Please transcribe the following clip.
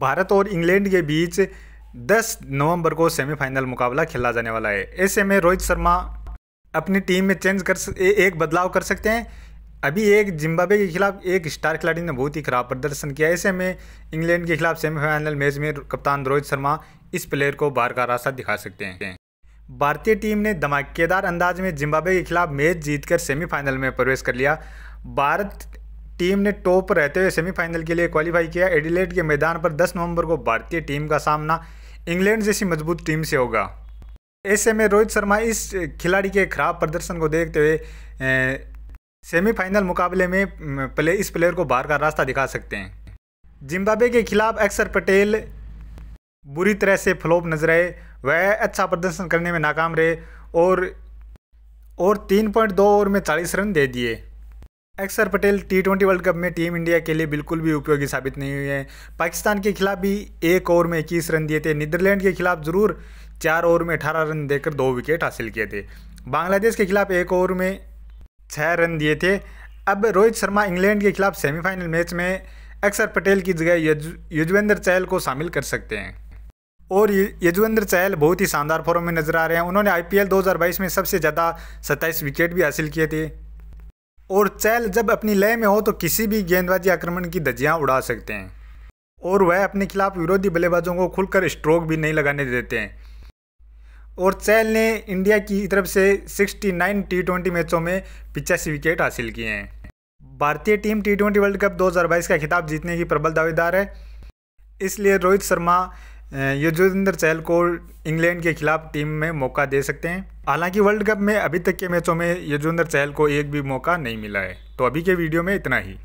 भारत और इंग्लैंड के बीच 10 नवंबर को सेमीफाइनल मुकाबला खेला जाने वाला है ऐसे में रोहित शर्मा अपनी टीम में चेंज कर एक बदलाव कर सकते हैं अभी एक जिम्बाब्वे के खिलाफ एक स्टार खिलाड़ी ने बहुत ही खराब प्रदर्शन किया ऐसे में इंग्लैंड के खिलाफ सेमीफाइनल मैच में कप्तान रोहित शर्मा इस प्लेयर को बाहर का रास्ता दिखा सकते हैं भारतीय टीम ने धमाकेदार अंदाज में जिम्बाब्वे के खिलाफ मैच जीतकर सेमीफाइनल में प्रवेश कर लिया भारत टीम ने टॉप रहते हुए सेमीफाइनल के लिए क्वालिफाई किया एडिलेट के मैदान पर 10 नवंबर को भारतीय टीम का सामना इंग्लैंड जैसी मजबूत टीम से होगा ऐसे में रोहित शर्मा इस खिलाड़ी के खराब प्रदर्शन को देखते हुए सेमीफाइनल मुकाबले में प्ले इस प्लेयर को बाहर का रास्ता दिखा सकते हैं जिम्बाब्वे के खिलाफ अक्सर पटेल बुरी तरह से फ्लॉप नजर आए वह अच्छा प्रदर्शन करने में नाकाम रहे और और तीन पॉइंट दो ओवर में चालीस रन दे दिए अक्सर Patel T twenty World Cup team टीम इंडिया के लिए बिल्कुल भी उपयोगी साबित नहीं हुए हैं पाकिस्तान के खिलाफ भी एक ओवर में इक्कीस रन दिए थे नीदरलैंड के खिलाफ जरूर चार ओवर में अठारह रन देकर दो विकेट हासिल किए थे बांग्लादेश के खिलाफ एक ओवर में छः रन दिए थे अब रोहित शर्मा इंग्लैंड के खिलाफ सेमीफाइनल मैच में अक्सर पटेल की जगह यजवेंद्र युजवेंद्र चहल को शामिल कर सकते हैं और यजवेंद्र चहल बहुत ही शानदार फॉर्म में नजर आ रहे हैं उन्होंने आईपीएल 2022 में सबसे ज़्यादा 27 विकेट भी हासिल किए थे और चैल जब अपनी लय में हो तो किसी भी गेंदबाजी आक्रमण की धज्जियाँ उड़ा सकते हैं और वह अपने खिलाफ विरोधी बल्लेबाजों को खुलकर स्ट्रोक भी नहीं लगाने देते हैं और चैल ने इंडिया की तरफ से 69 टी ट्वेंटी मैचों में पिचासी विकेट हासिल किए हैं भारतीय team T twenty World Cup 2022 का खिताब जीतने की प्रबल दावेदार है इसलिए रोहित शर्मा युजविंदर चहल को इंग्लैंड के खिलाफ टीम में मौका दे सकते हैं हालांकि वर्ल्ड कप में अभी तक के मैचों में युजविंदर चहल को एक भी मौका नहीं मिला है तो अभी के वीडियो में इतना ही